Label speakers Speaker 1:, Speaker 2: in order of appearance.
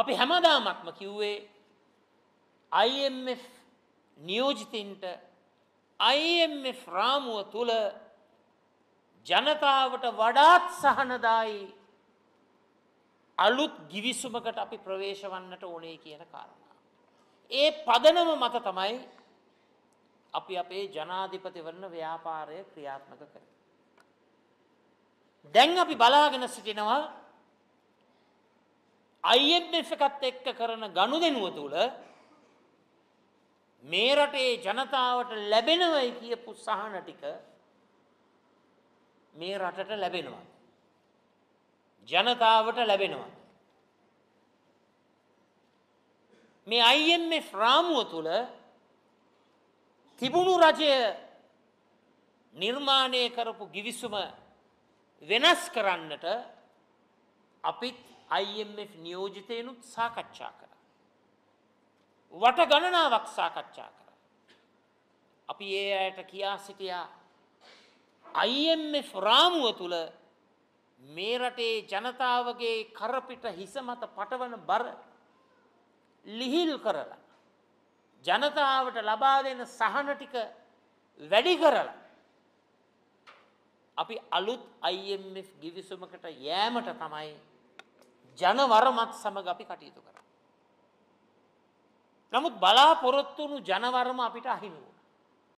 Speaker 1: අපි හැමදාමත්ම කිව්වේ IMF නියෝජිතින්ට IMF රාමුව තුල ජනතාවට වඩාත් සහනදායි අලුත් ගිවිසුමකට අපි ප්‍රවේශ වන්නට ඕනේ කියන කාරණා. ඒ පදනම මත තමයි අපි අපේ ජනාධිපතිවරණ ව්‍යාපාරය ක්‍රියාත්මක කරන්නේ. දැන් අපි බලාගෙන සිටිනවා IMF එකත් එක්ක කරන ගනුදෙනුව තුළ මේ රටේ ජනතාවට ලැබෙනවයි කියපු සහන ටික මේ රටට ලැබෙනවා. ජනතාවට ලැබෙනවා. මේ IMF රාමුව තුළ තිබුණු රජය නිර්මාණය කරපු ගිවිසුම වෙනස් කරන්නට අපිත් IMF නියෝජිතයනුත් සාකච්ඡා කරා. වට ගණනාවක් සාකච්ඡා කරා. අපි ඒ අයට කියා සිටියා IMF රාමුව තුල මේ රටේ ජනතාවගේ කරපිට හිස මත පටවන බර ලිහිල් කරලා ජනතාවට ලබා දෙන සහන ටික වැඩි කරලා අපි අලුත් IMF ගිවිසුමකට යෑමට තමයි ජනවරමත් සමග අපි කටයුතු කරා. නමුත් බලාපොරොත්තු වුණු ජනවරම අපිට අහිමි වුණා.